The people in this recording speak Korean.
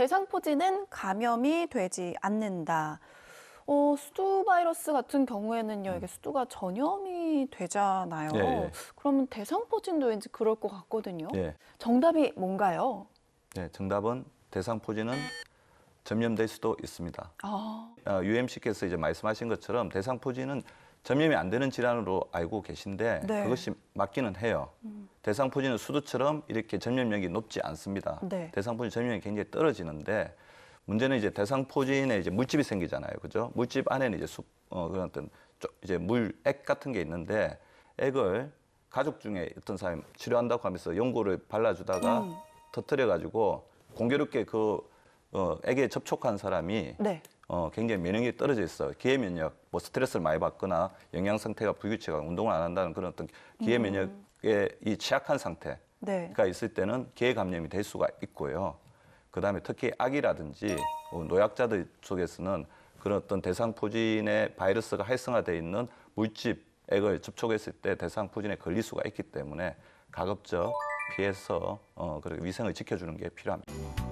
대상포진은 감염이 되지 않는다. 어, 수두 바이러스 같은 경우에는요, 이게 음. 수두가 전염이 되잖아요. 예, 예. 그러면 대상포진도 왠지 그럴 것 같거든요. 예. 정답이 뭔가요? 네, 정답은 대상포진은 전염될 수도 있습니다. 아. 어, 아, UMC께서 이제 말씀하신 것처럼 대상포진은 점염이 안 되는 질환으로 알고 계신데 네. 그것이 맞기는 해요. 음. 대상포진은 수두처럼 이렇게 점염력이 높지 않습니다. 네. 대상포진 점염이 굉장히 떨어지는데 문제는 이제 대상포진에 이제 물집이 생기잖아요, 그죠? 물집 안에는 이제 수, 어, 그런 어떤 이제 물액 같은 게 있는데 액을 가족 중에 어떤 사람이 치료한다고 하면서 연고를 발라주다가 음. 터트려 가지고 공교롭게 그 어, 액에 접촉한 사람이 네. 어, 굉장히 면역력이 떨어져 있어요. 기회 면역, 뭐 스트레스를 많이 받거나 영양 상태가 불규칙하고 운동을 안 한다는 그런 어떤 기회 음. 면역에 이 취약한 상태가 네. 있을 때는 기회 감염이 될 수가 있고요. 그다음에 특히 아기라든지 노약자들 속에서는 그런 어떤 대상포진의 바이러스가 활성화돼 있는 물집액을 접촉했을 때 대상포진에 걸릴 수가 있기 때문에 가급적 피해서 어, 그렇게 위생을 지켜주는 게 필요합니다.